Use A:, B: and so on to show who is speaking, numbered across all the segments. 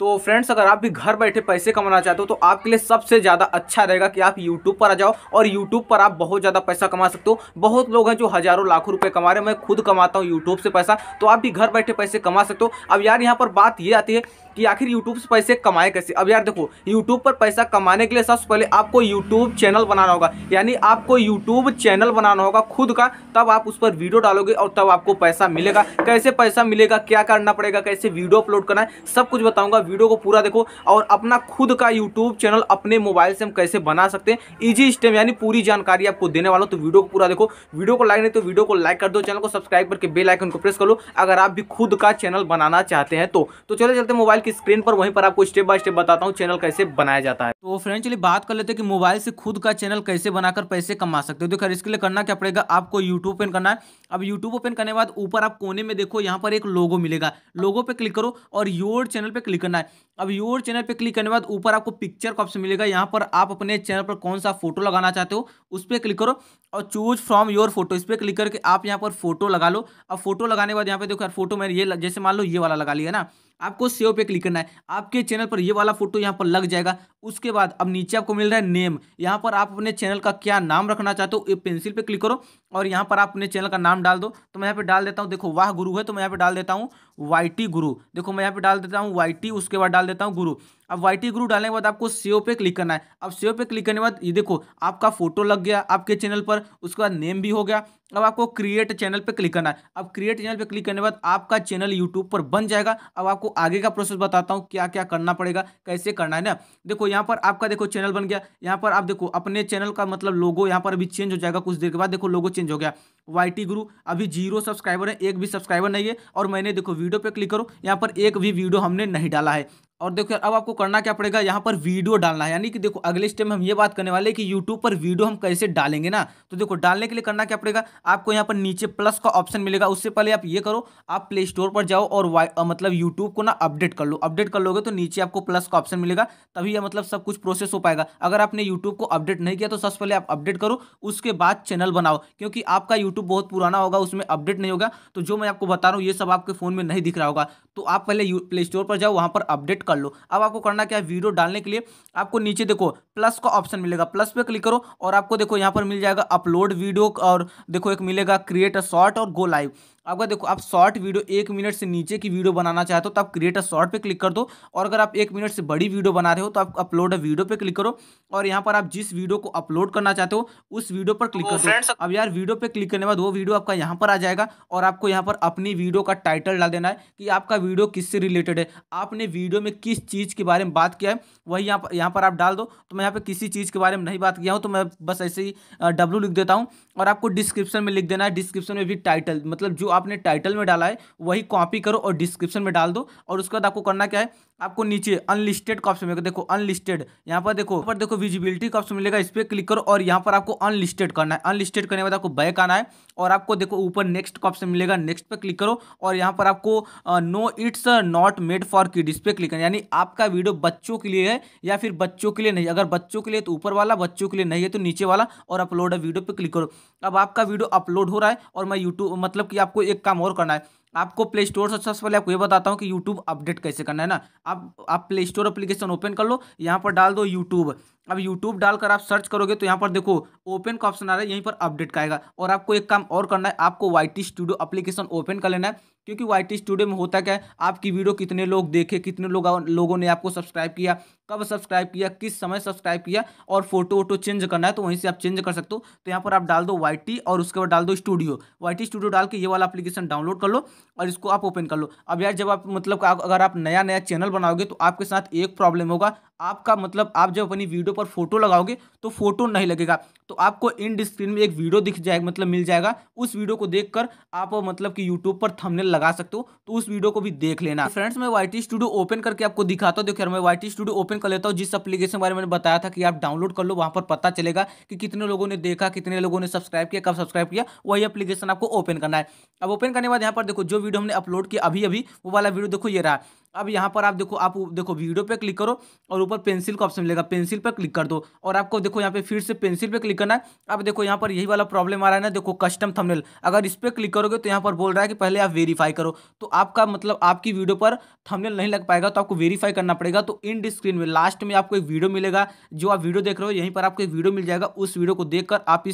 A: तो फ्रेंड्स अगर आप भी घर बैठे पैसे कमाना चाहते हो तो आपके लिए सबसे ज़्यादा अच्छा रहेगा कि आप यूट्यूब पर आ जाओ और यूट्यूब पर आप बहुत ज़्यादा पैसा कमा सकते हो बहुत लोग हैं जो हज़ारों लाखों रुपए कमा रहे हैं मैं खुद कमाता हूँ यूट्यूब से पैसा तो आप भी घर बैठे पैसे कमा सकते हो अब यार यहाँ पर बात ये आती है कि आखिर यूट्यूब से पैसे कमाए कैसे अब यार देखो यूट्यूब पर पैसा कमाने के लिए सबसे पहले आपको YouTube चैनल बनाना होगा यानी आपको यूट्यूब चैनल बनाना होगा खुद का तब आप उस पर वीडियो डालोगे और तब आपको पैसा मिलेगा कैसे पैसा मिलेगा क्या करना पड़ेगा कैसे वीडियो अपलोड करना है सब कुछ बताऊँगा वीडियो को पूरा देखो और अपना खुद का यूट्यूब चैनल अपने मोबाइल से हम कैसे बना सकते हैं इजी स्टेम यानी पूरी जानकारी आपको देने वाला तो वीडियो को पूरा देखो वीडियो को लाइक नहीं तो वीडियो को लाइक कर दो चैनल को सब्सक्राइब करके बेल आइकन को प्रेस कर लो अगर आप भी खुद का चैनल बनाना चाहते हैं तो, तो चले चलते मोबाइल की स्क्रीन पर वहीं पर आपको स्टेप बाय स्टेप बताता हूँ चैनल कैसे बनाया जाता है तो फ्रेंड चलिए बात कर लेते हैं कि मोबाइल से खुद का चैनल कैसे बनाकर पैसे कमा सकते हो देखो इसके लिए करना क्या पड़ेगा आपको यूट्यूब ओपन करना है अब यूट्यूब ओपन करने के बाद ऊपर आप कोने में देखो यहाँ पर एक लोगो मिलेगा लोगो पे क्लिक करो और योर चैनल पे क्लिक करना night. अब योर चैनल पे क्लिक करने के बाद ऊपर आपको पिक्चर का ऑप्शन मिलेगा यहाँ पर आप अपने चैनल पर कौन सा फोटो लगाना चाहते हो उस पर क्लिक करो और चूज फ्रॉम योर फोटो इस पर क्लिक करके आप यहाँ पर फोटो लगा लो अब फोटो लगाने के बाद यहाँ पे देखो यार फोटो मैंने ये जैसे मान लो ये वाला लगा लिया ना आपको सेव पे क्लिक करना है आपके चैनल पर ये वाला फोटो यहाँ पर लग जाएगा उसके बाद अब नीचे आपको मिल रहा है नेम यहाँ पर आप अपने चैनल का क्या नाम रखना चाहते हो ये पेंसिल पे क्लिक करो और यहाँ पर आप अपने चैनल का नाम डाल दो तो मैं यहाँ पे डाल देता हूँ देखो वाह गुरु है तो मैं यहाँ पे डाल देता हूँ वाई गुरु देखो मैं यहाँ पे डाल देता हूँ वाई उसके बाद डाल निकाल देता हूँ गुरु अब वाई टी गुरु डालने के बाद आपको सेव पे क्लिक करना है अब सेव पे क्लिक करने के बाद ये देखो आपका फोटो लग गया आपके चैनल पर उसके बाद नेम भी हो गया अब आपको क्रिएट चैनल पे क्लिक करना है अब क्रिएट चैनल पे क्लिक करने के बाद आपका चैनल यूट्यूब पर बन जाएगा अब आपको आगे का प्रोसेस बताता हूँ क्या क्या करना पड़ेगा कैसे करना है ना देखो यहाँ पर आपका देखो चैनल बन गया यहाँ पर आप देखो अपने चैनल का मतलब लोगो यहाँ पर अभी चेंज हो जाएगा कुछ देर के बाद देखो लोगो चेंज हो गया वाई टी गुरु अभी जीरो सब्सक्राइबर है एक भी सब्सक्राइबर नहीं है और मैंने देखो वीडियो पे क्लिक करो यहाँ पर एक भी वीडियो हमने नहीं डाला है और देखो अब आपको करना क्या पड़ेगा यहाँ पर वीडियो डालना है यानी कि देखो अगले स्टेप में हम ये बात करने वाले कि यूट्यूब पर वीडियो हम कैसे डालेंगे ना तो देखो डालने के लिए करना क्या पड़ेगा आपको यहाँ पर नीचे प्लस का ऑप्शन मिलेगा उससे पहले आप ये करो आप प्ले स्टोर पर जाओ और मतलब यूट्यूब को ना अपडेट कर लो अपडेट कर लोगे तो नीचे आपको प्लस का ऑप्शन मिलेगा तभी मतलब सब कुछ प्रोसेस हो पाएगा अगर आपने यूट्यूब को अपडेट नहीं किया तो सबसे पहले आप अपडेट करो उसके बाद चैनल बनाओ क्योंकि आपका यूट्यूब बहुत पुराना होगा उसमें अपडेट नहीं होगा तो जो मैं आपको बता रहा हूँ ये सब आपके फ़ोन में नहीं दिख रहा होगा तो आप पहले प्ले स्टोर पर जाओ वहां पर अपडेट कर लो अब आपको करना क्या है वीडियो डालने के लिए आपको नीचे देखो प्लस का ऑप्शन मिलेगा प्लस पे क्लिक करो और आपको देखो यहाँ पर मिल जाएगा अपलोड वीडियो और देखो एक मिलेगा क्रिएट अ शॉर्ट और गो लाइव अगर देखो आप शॉर्ट वीडियो एक मिनट से नीचे की वीडियो बनाना चाहते हो तो आप क्रिएट अ शॉर्ट पे क्लिक कर दो और अगर आप एक मिनट से बड़ी वीडियो बना रहे हो तो आप अपलोड अ वीडियो पे क्लिक करो और यहाँ पर आप जिस वीडियो को अपलोड करना चाहते हो उस वीडियो पर क्लिक तो कर दो अब यार वीडियो पे क्लिक करने बाद वो वीडियो आपका यहाँ पर आ जाएगा और आपको यहाँ पर अपनी वीडियो का टाइटल डाल देना है कि आपका वीडियो किससे रिलेटेड है आपने वीडियो में किस चीज़ के बारे में बात किया है वही यहाँ पर यहाँ पर आप डाल दो तो मैं यहाँ पे किसी चीज़ के बारे में नहीं बात किया हूँ तो मैं बस ऐसे ही डब्लू लिख देता हूँ और आपको डिस्क्रिप्शन में लिख देना है डिस्क्रिप्शन में भी टाइटल मतलब जो आपने टाइटल में डाला है वही कॉपी करो और डिस्क्रिप्शन में डाल दो और उसके बाद आपको करना क्या है आपको नीचे अनलिस्टेड का ऑप्शन मिलेगा देखो अनलिस्टेड यहाँ पर देखो पर देखो विजिबिलिटी का ऑप्शन मिलेगा इस पर क्लिक करो और यहाँ पर आपको अनलिस्टेड करना है अनलिस्टेड करने के बाद आपको बैक आना है और आपको देखो ऊपर नेक्स्ट का ऑप्शन मिलेगा नेक्स्ट पर क्लिक करो और यहाँ पर आपको no it's not made for kid इस पर क्लिक करना यानी आपका वीडियो बच्चों के लिए है या फिर बच्चों के लिए नहीं अगर बच्चों के लिए तो ऊपर वाला बच्चों के लिए नहीं है तो नीचे वाला और अपलोड वीडियो पर क्लिक करो अब आपका वीडियो अपलोड हो रहा है और मैं यूट्यूब मतलब कि आपको एक काम और करना है आपको प्ले स्टोर से सबसे पहले आपको ये बताता हूँ कि यूट्यूब अपडेट कैसे करना है ना आप आप प्ले स्टोर अप्लीकेशन ओपन कर लो यहाँ पर डाल दो यूट्यूब अब यूट्यूब डालकर आप सर्च करोगे तो यहाँ पर देखो ओपन का ऑप्शन आ रहा है यहीं पर अपडेट का आएगा और आपको एक काम और करना है आपको YT T studio application open कर लेना है क्योंकि वाई टी स्टूडियो में होता क्या है आपकी वीडियो कितने लोग देखे कितने लोग लोगों ने आपको सब्सक्राइब किया कब सब्सक्राइब किया किस समय सब्सक्राइब किया और फोटो वोटो चेंज करना है तो वहीं से आप चेंज कर सकते हो तो यहाँ पर आप डाल दो वाई और उसके बाद डाल दो स्टूडियो वाई स्टूडियो डाल के ये वाला अपलीकेशन डाउनलोड कर लो और इसको आप ओपन कर लो अब यार जब आप मतलब अगर आप नया नया चैनल बनाओगे तो आपके साथ एक प्रॉब्लम होगा आपका मतलब आप जब अपनी वीडियो ऊपर फोटो लगाओगे तो फोटो नहीं लगेगा तो आपको इन स्क्रीन में एक वीडियो दिख जाएगा मतलब मिल जाएगा उस वीडियो को देखकर आप मतलब कि यूट्यूब पर थंबनेल लगा सकते हो तो उस वीडियो को भी देख लेना फ्रेंड्स मैं वाई स्टूडियो ओपन करके आपको दिखाता हूँ देखो यार मैं वाई स्टूडियो ओपन कर लेता हूँ जिस अपलीकेशन बारे में बताया था कि आप डाउनलोड कर लो वहाँ पर पता चलेगा कि कितने लोगों ने देखा कितने लोगों ने सब्सक्राइब किया कब सब्सक्राइब किया वही अपलीकेशन आपको ओपन करना है अब ओपन करने के बाद यहाँ पर देखो जो वीडियो हमने अपलोड किया अभी अभी वो वाला वीडियो देखो ये रहा अब यहाँ पर आप देखो आप देखो वीडियो पे क्लिक करो और ऊपर पेंसिल का ऑप्शन मिलेगा पेंसिल पर क्लिक कर दो और आपको देखो यहाँ पे फिर से पेंसिल पे क्लिक करना है अब देखो यहाँ पर यही वाला प्रॉब्लम आ रहा है ना देखो कस्टम थंबनेल अगर इस पर क्लिक करोगे तो यहाँ पर बोल रहा है कि पहले आप वेरीफाई करो तो आपका मतलब आपकी वीडियो पर थमनेल नहीं लग पाएगा तो आपको वेरीफाई करना पड़ेगा तो इन स्क्रीन में लास्ट में आपको एक वीडियो मिलेगा जो आप वीडियो देख रहे हो यहीं पर आपको एक वीडियो मिल जाएगा उस वीडियो को देख आप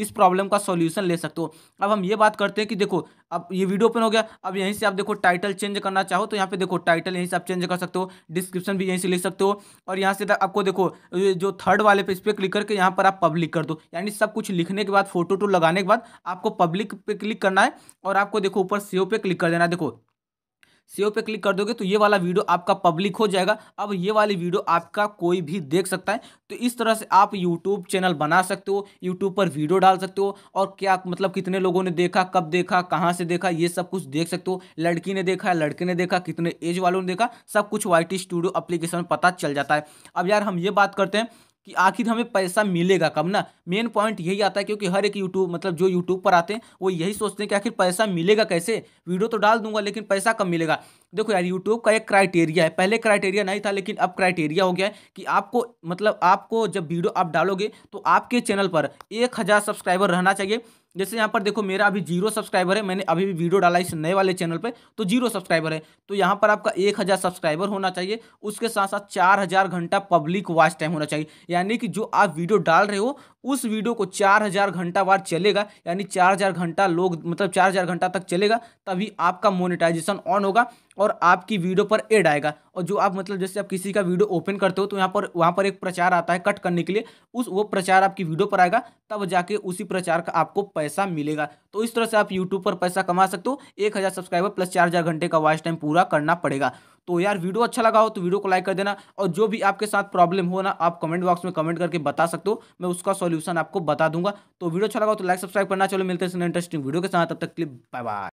A: इस प्रॉब्लम का सोल्यूशन ले सकते हो अब हम ये बात करते हैं कि देखो अब ये वीडियो ओपन हो गया अब यहीं से आप देखो टाइटल चेंज करना चाहो तो यहाँ पे देखो टाइटल यहीं से आप चेंज कर सकते हो डिस्क्रिप्शन भी यहीं से लिख सकते हो और यहाँ से आपको देखो जो थर्ड वाले पे इस पर क्लिक करके यहाँ पर आप पब्लिक कर दो यानी सब कुछ लिखने के बाद फोटो टू लगाने के बाद आपको पब्लिक पे क्लिक करना है और आपको देखो ऊपर सीओ पे क्लिक कर देना देखो सेव पे क्लिक कर दोगे तो ये वाला वीडियो आपका पब्लिक हो जाएगा अब ये वाली वीडियो आपका कोई भी देख सकता है तो इस तरह से आप यूट्यूब चैनल बना सकते हो यूट्यूब पर वीडियो डाल सकते हो और क्या मतलब कितने लोगों ने देखा कब देखा कहाँ से देखा ये सब कुछ देख सकते हो लड़की ने देखा लड़के ने देखा कितने एज वालों ने देखा सब कुछ वाई स्टूडियो अप्लीकेशन पता चल जाता है अब यार हम ये बात करते हैं कि आखिर हमें पैसा मिलेगा कब ना मेन पॉइंट यही आता है क्योंकि हर एक यूट्यूब मतलब जो यूट्यूब पर आते हैं वो यही सोचते हैं कि आखिर पैसा मिलेगा कैसे वीडियो तो डाल दूंगा लेकिन पैसा कब मिलेगा देखो यार यूट्यूब का एक क्राइटेरिया है पहले क्राइटेरिया नहीं था लेकिन अब क्राइटेरिया हो गया है कि आपको मतलब आपको जब वीडियो आप डालोगे तो आपके चैनल पर एक हज़ार सब्सक्राइबर रहना चाहिए जैसे यहाँ पर देखो मेरा अभी जीरो सब्सक्राइबर है मैंने अभी भी वीडियो डाला इस नए वाले चैनल पे तो जीरो सब्सक्राइबर है तो यहाँ पर आपका एक हज़ार सब्सक्राइबर होना चाहिए उसके साथ साथ चार हज़ार घंटा पब्लिक वॉच टाइम होना चाहिए यानी कि जो आप वीडियो डाल रहे हो उस वीडियो को चार हज़ार घंटा बार चलेगा यानी चार हज़ार घंटा लोग मतलब चार हज़ार घंटा तक चलेगा तभी आपका मोनेटाइजेशन ऑन होगा और आपकी वीडियो पर एड आएगा और जो आप मतलब जैसे आप किसी का वीडियो ओपन करते हो तो यहाँ पर वहाँ पर एक प्रचार आता है कट करने के लिए उस वो प्रचार आपकी वीडियो पर आएगा तब जाके उसी प्रचार का आपको पैसा मिलेगा तो इस तरह से आप यूट्यूब पर पैसा कमा सकते हो एक हज़ार सब्सक्राइबर प्लस चार हज़ार घंटे का वॉच टाइम पूरा करना पड़ेगा तो यार वीडियो अच्छा लगा हो तो वीडियो को लाइक कर देना और जो भी आपके साथ प्रॉब्लम हो ना आप कमेंट बॉक्स में कमेंट करके बता सकते हो मैं उसका सॉल्यूशन आपको बता दूंगा तो वीडियो अच्छा लगा हो तो लाइक सब्सक्राइब करना चलो मिलते हैं इंटरेस्टिंग वीडियो के साथ तब तक क्लिप बाय बाय